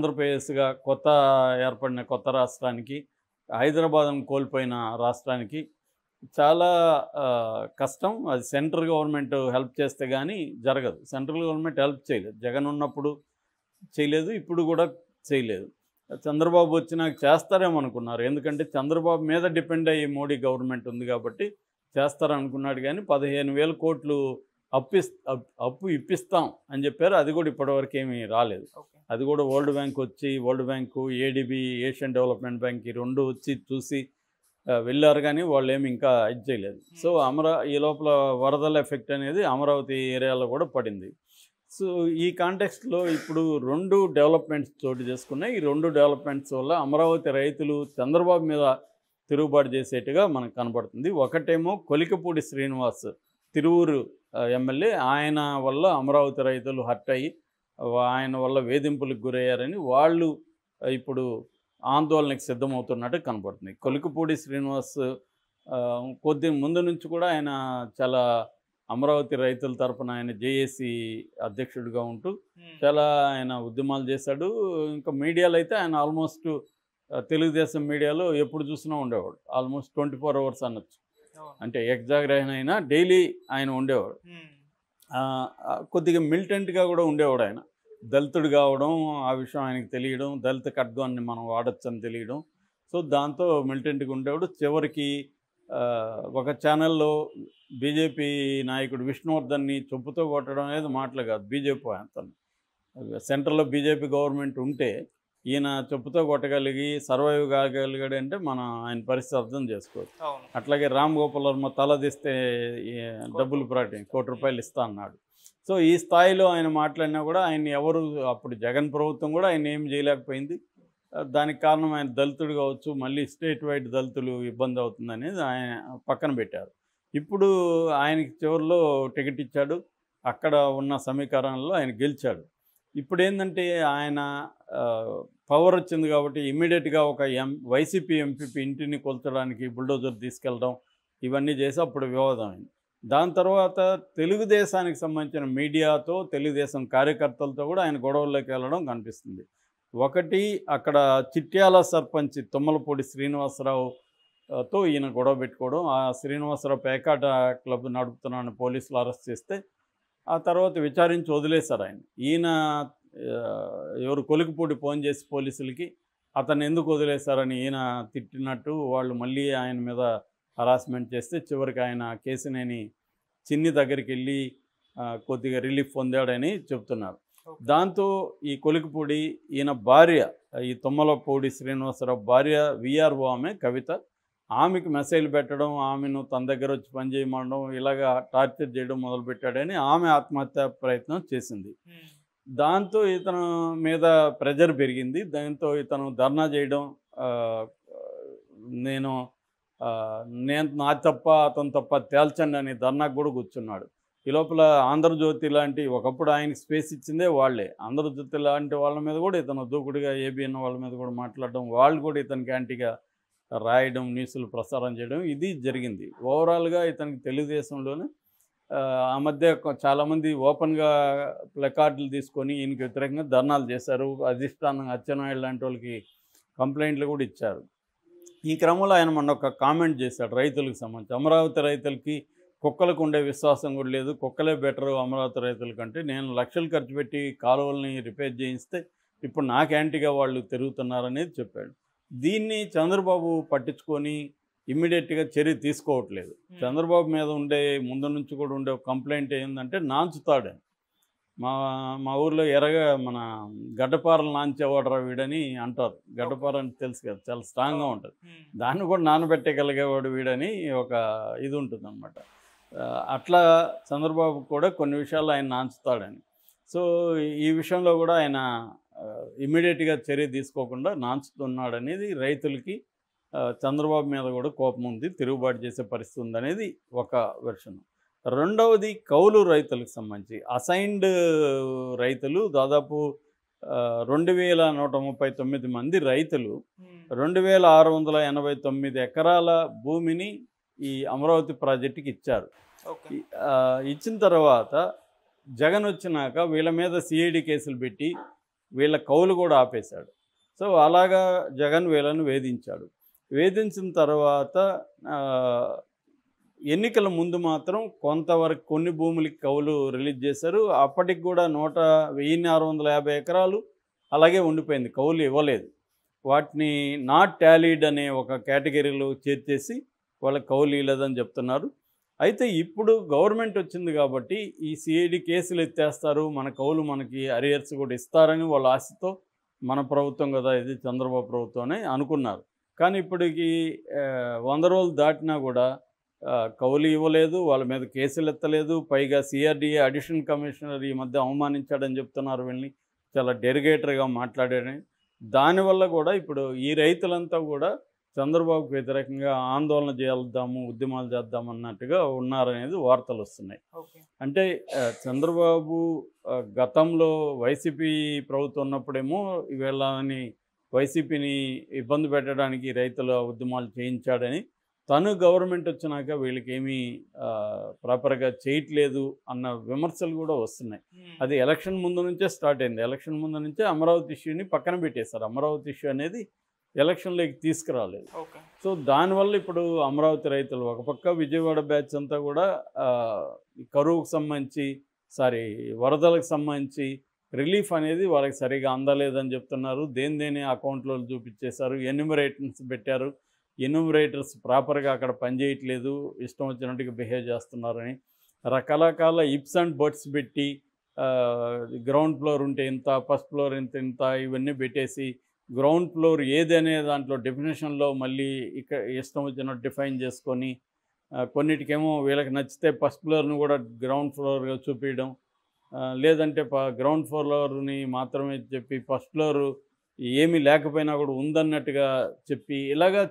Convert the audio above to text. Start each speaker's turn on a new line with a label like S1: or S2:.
S1: ఆంధ్రప్రదేశ్గా కొత్త ఏర్పడిన కొత్త రాష్ట్రానికి హైదరాబాద్ను కోల్పోయిన రాష్ట్రానికి చాలా కష్టం అది సెంట్రల్ గవర్నమెంట్ హెల్ప్ చేస్తే కానీ జరగదు సెంట్రల్ గవర్నమెంట్ హెల్ప్ చేయలేదు జగన్ ఉన్నప్పుడు చేయలేదు ఇప్పుడు కూడా చేయలేదు చంద్రబాబు వచ్చినాక చేస్తారేమో అనుకున్నారు ఎందుకంటే చంద్రబాబు మీద డిపెండ్ అయ్యే మోడీ గవర్నమెంట్ ఉంది కాబట్టి చేస్తారనుకున్నాడు కానీ పదిహేను వేల కోట్లు అప్పు అప్పు ఇప్పిస్తాం అని చెప్పారు అది కూడా ఇప్పటివరకు ఏమీ రాలేదు అది కూడా వరల్డ్ బ్యాంక్ వచ్చి world bank ADB Asian development bank ఈ రెండు వచ్చి చూసి వెళ్ళారు కానీ వాళ్ళు ఏమి ఇంకా ఇది చేయలేదు సో అమరా ఈ లోపల వరదల ఎఫెక్ట్ అనేది అమరావతి ఏరియాలో కూడా పడింది సో ఈ కాంటెక్స్ట్లో ఇప్పుడు రెండు డెవలప్మెంట్స్ చోటు చేసుకున్నాయి ఈ రెండు డెవలప్మెంట్స్ వల్ల అమరావతి రైతులు చంద్రబాబు మీద తిరుగుబాటు చేసేట్టుగా మనకు కనబడుతుంది ఒకటేమో కొలికపూడి శ్రీనివాస్ తిరువూరు ఎమ్మెల్యే ఆయన వల్ల అమరావతి రైతులు హర్ట్ అయ్యి ఆయన వల్ల వేధింపులకు గురయ్యారని వాళ్ళు ఇప్పుడు ఆందోళనకు సిద్ధమవుతున్నట్టు కనపడుతుంది కొలికపూడి శ్రీనివాస్ కొద్ది ముందు నుంచి కూడా ఆయన చాలా అమరావతి రైతుల తరఫున ఆయన జేఏసీ అధ్యక్షుడిగా ఉంటూ చాలా ఆయన ఉద్యమాలు చేశాడు ఇంకా మీడియాలో అయితే ఆయన ఆల్మోస్ట్ తెలుగుదేశం మీడియాలో ఎప్పుడు చూసినా ఉండేవాడు ఆల్మోస్ట్ ట్వంటీ ఫోర్ అవర్స్ అనొచ్చు అంటే ఎగ్జాగ్రహణ అయినా డైలీ ఆయన ఉండేవాడు కొద్దిగా మిలిటెంట్గా కూడా ఉండేవాడు ఆయన దళితుడు కావడం ఆ విషయం ఆయనకు తెలియడం దళిత ఖడ్గాన్ని మనం వాడచ్చని తెలియడం సో దాంతో మిలిటెంట్గా ఉండేవాడు చివరికి ఒక ఛానల్లో బీజేపీ నాయకుడు విష్ణువర్ధన్ని చెప్పుతో కొట్టడం అనేది మాటలు కాదు బీజేపీ తను సెంట్రల్లో బీజేపీ గవర్నమెంట్ ఉంటే ఈయన చెప్పుతో కొట్టగలిగి సర్వైవ్ కాగలిగాడు అంటే మనం ఆయన పరిస్థితి అర్థం చేసుకోవచ్చు అట్లాగే రామ్ గోపాల్ వర్మ తలదిస్తే డబ్బులు ప్రాటి కోటి రూపాయలు ఇస్తా అన్నాడు సో ఈ స్థాయిలో ఆయన మాట్లాడినా కూడా ఆయన ఎవరు అప్పుడు జగన్ ప్రభుత్వం కూడా ఆయన ఏం చేయలేకపోయింది దానికి కారణం ఆయన దళితుడు కావచ్చు మళ్ళీ స్టేట్ వైడ్ దళితులు ఇబ్బంది అవుతుంది అనేది ఆయన పక్కన పెట్టారు ఇప్పుడు ఆయనకి చివరిలో టికెట్ ఇచ్చాడు అక్కడ ఉన్న సమీకరణలో ఆయన గెలిచాడు ఇప్పుడు ఏంటంటే ఆయన పవర్ వచ్చింది కాబట్టి ఇమ్మీడియట్గా ఒక ఎం వైసీపీ ఎంపీపీ ఇంటిని కొలచడానికి బుల్డోజర్ తీసుకెళ్ళడం ఇవన్నీ చేసి అప్పుడు వివాదం అయింది దాని తర్వాత తెలుగుదేశానికి సంబంధించిన మీడియాతో తెలుగుదేశం కార్యకర్తలతో కూడా ఆయన గొడవల్లోకి వెళ్ళడం కనిపిస్తుంది ఒకటి అక్కడ చిట్యాల సర్పంచ్ తుమ్మలపూడి శ్రీనివాసరావుతో ఈయన గొడవ పెట్టుకోవడం ఆ శ్రీనివాసరావు పేకాట క్లబ్ నడుపుతున్నాను పోలీసులు అరెస్ట్ చేస్తే ఆ తర్వాత విచారించి వదిలేశారు ఆయన ఈయన ఎవరు కొలికిపూడి ఫోన్ చేసి పోలీసులకి అతను ఎందుకు వదిలేశారని ఈయన తిట్టినట్టు వాళ్ళు మళ్ళీ ఆయన మీద హరాస్మెంట్ చేస్తే చివరికి ఆయన కేసునేని చిన్ని దగ్గరికి వెళ్ళి కొద్దిగా రిలీఫ్ పొందాడని చెప్తున్నారు దాంతో ఈ కొలికిపూడి ఈయన భార్య ఈ తుమ్మలపూడి శ్రీనివాసరావు భార్య విఆర్ఓ ఆమె కవిత ఆమెకి మెసేజ్ పెట్టడం ఆమెను తన దగ్గర వచ్చి పని చేయమనడం ఇలాగా టార్చర్ చేయడం మొదలుపెట్టాడని ఆమె ఆత్మహత్య ప్రయత్నం చేసింది hmm. దాంతో ఇతను మీద ప్రెజర్ పెరిగింది దాంతో ఇతను ధర్నా చేయడం నేను నేను నా తప్ప అతను తప్ప తేల్చండి అని ధర్నాకు కూడా కూర్చున్నాడు ఈ లోపల ఆంధ్రజ్యోతి లాంటి ఒకప్పుడు ఆయనకి స్పేస్ ఇచ్చిందే వాళ్ళే ఆంధ్రజ్యోతి లాంటి వాళ్ళ మీద కూడా ఇతను దూకుడుగా ఏబిఎన్ వాళ్ళ మీద కూడా మాట్లాడడం వాళ్ళు కూడా ఇతనికి యాంటీగా రాయడం న్యూస్లు ప్రసారం చేయడం ఇది జరిగింది ఓవరాల్గా ఇతనికి తెలుగుదేశంలోనే ఆ మధ్య చాలామంది ఓపెన్గా ప్లకార్డులు తీసుకొని ఈయనకి వ్యతిరేకంగా ధర్నాలు చేశారు అధిష్టానం అచ్చెన్నాయుడు లాంటి వాళ్ళకి కంప్లైంట్లు కూడా ఇచ్చారు ఈ క్రమంలో ఆయన మొన్న ఒక కామెంట్ చేశాడు రైతులకు సంబంధించి అమరావతి రైతులకి కుక్కలకు ఉండే విశ్వాసం కూడా లేదు కుక్కలే బెటరు అమరావతి రైతుల కంటే నేను లక్షలు ఖర్చు పెట్టి కాలువల్ని రిపేర్ చేయిస్తే ఇప్పుడు నాకు యాంటీగా వాళ్ళు తిరుగుతున్నారనేది చెప్పాడు దీన్ని చంద్రబాబు పట్టించుకొని ఇమ్మీడియట్గా చర్య తీసుకోవట్లేదు చంద్రబాబు మీద ఉండే ముందు నుంచి కూడా ఉండే కంప్లైంట్ ఏంటంటే నాంచుతాడని మా మా ఊర్లో ఎరగా మన గడ్డపారలు నాంచేవాడరా వీడని అంటారు గడ్డపార అని తెలుసు కదా చాలా స్ట్రాంగ్గా ఉంటుంది దాన్ని కూడా నానబెట్టగలిగేవాడు వీడని ఒక ఇది ఉంటుంది అనమాట అట్లా చంద్రబాబు కూడా కొన్ని విషయాలు ఆయన నాంచుతాడని సో ఈ విషయంలో కూడా ఆయన ఇమీడియట్గా చర్య తీసుకోకుండా నాంచుతున్నాడనేది రైతులకి చంద్రబాబు మీద కూడా కోపం ఉంది తిరుగుబాటు చేసే పరిస్థితి ఉందనేది ఒక వెర్షన్ రెండవది కౌలు రైతులకు సంబంధించి అసైన్డ్ రైతులు దాదాపు రెండు వేల నూట ముప్పై తొమ్మిది మంది రైతులు రెండు వేల ఆరు వందల ఎనభై తొమ్మిది ఎకరాల భూమిని ఈ అమరావతి ప్రాజెక్టుకి ఇచ్చారు ఇచ్చిన తర్వాత జగన్ వచ్చినాక వీళ్ళ మీద సిఐడి కేసులు పెట్టి వీళ్ళ కౌలు కూడా ఆపేశాడు సో అలాగా జగన్ వీళ్ళను వేధించాడు వేధించిన తర్వాత ఎన్నికల ముందు మాత్రం కొంతవరకు కొన్ని భూములకి కౌలు రిలీజ్ చేశారు అప్పటికి కూడా నూట వెయ్యిన్ని ఆరు వందల యాభై ఎకరాలు అలాగే ఉండిపోయింది కౌలు ఇవ్వలేదు వాటిని నాట్ టాలీడ్ అనే ఒక కేటగిరీలో చేర్చేసి వాళ్ళకి కౌలు ఇవ్వలేదని చెప్తున్నారు అయితే ఇప్పుడు గవర్నమెంట్ వచ్చింది కాబట్టి ఈ సిఐడి కేసులు ఎత్తేస్తారు మన కౌలు మనకి అరియర్స్ కూడా ఇస్తారని వాళ్ళ ఆశతో మన ప్రభుత్వం కదా ఇది చంద్రబాబు ప్రభుత్వం అనుకున్నారు కానీ ఇప్పటికి వంద రోజులు దాటినా కూడా కౌలు ఇవ్వలేదు వాళ్ళ మీద కేసులు ఎత్తలేదు పైగా సిఆర్డీఏ అడిషనల్ కమిషనర్ ఈ మధ్య అవమానించాడని చెప్తున్నారు వీళ్ళని చాలా డెరిగేటర్గా మాట్లాడాడని దానివల్ల కూడా ఇప్పుడు ఈ రైతులంతా కూడా చంద్రబాబుకు వ్యతిరేకంగా ఆందోళన చేద్దాము ఉద్యమాలు చేద్దాం అన్నట్టుగా ఉన్నారనేది వార్తలు వస్తున్నాయి అంటే చంద్రబాబు గతంలో వైసీపీ ప్రభుత్వం ఉన్నప్పుడేమో వీళ్ళని వైసీపీని ఇబ్బంది పెట్టడానికి రైతుల ఉద్యమాలు చేయించాడని తను గవర్నమెంట్ వచ్చినాక వీళ్ళకేమీ ప్రాపర్గా చేయట్లేదు అన్న విమర్శలు కూడా వస్తున్నాయి అది ఎలక్షన్ ముందు నుంచే స్టార్ట్ అయింది ఎలక్షన్ ముందు నుంచే అమరావతి ఇష్యూని పక్కన పెట్టేశారు అమరావతి ఇష్యూ అనేది ఎలక్షన్లోకి తీసుకురాలేదు సో దానివల్ల ఇప్పుడు అమరావతి రైతులు ఒక పక్క విజయవాడ బ్యాచ్ అంతా కూడా కరువుకు సంబంధించి సారీ వరదలకు సంబంధించి రిలీఫ్ అనేది వాళ్ళకి సరిగా అందలేదని చెప్తున్నారు దేని దేని అకౌంట్లో చూపించేశారు ఎన్యూమరేటర్స్ పెట్టారు ఎన్యూమరేటర్స్ ప్రాపర్గా అక్కడ పనిచేయట్లేదు ఇష్టం వచ్చినట్టుగా బిహేవ్ చేస్తున్నారని రకరకాల ఇప్స్ అండ్ బర్డ్స్ పెట్టి గ్రౌండ్ ఫ్లోర్ ఉంటే ఇంత ఫస్ట్ ఫ్లోర్ ఇంత ఇంత ఇవన్నీ పెట్టేసి గ్రౌండ్ ఫ్లోర్ ఏది అనే దాంట్లో డెఫినేషన్లో మళ్ళీ ఇక్కడ ఇష్టం వచ్చినట్టు డిఫైన్ చేసుకొని కొన్నిటికేమో వీళ్ళకి నచ్చితే ఫస్ట్ ఫ్లోర్ని కూడా గ్రౌండ్ ఫ్లోర్గా చూపించడం లేదంటే గ్రౌండ్ ఫ్లోర్ని మాత్రమే చెప్పి ఫస్ట్ ఫ్లోర్ ఏమీ లేకపోయినా కూడా ఉందన్నట్టుగా చెప్పి ఇలాగా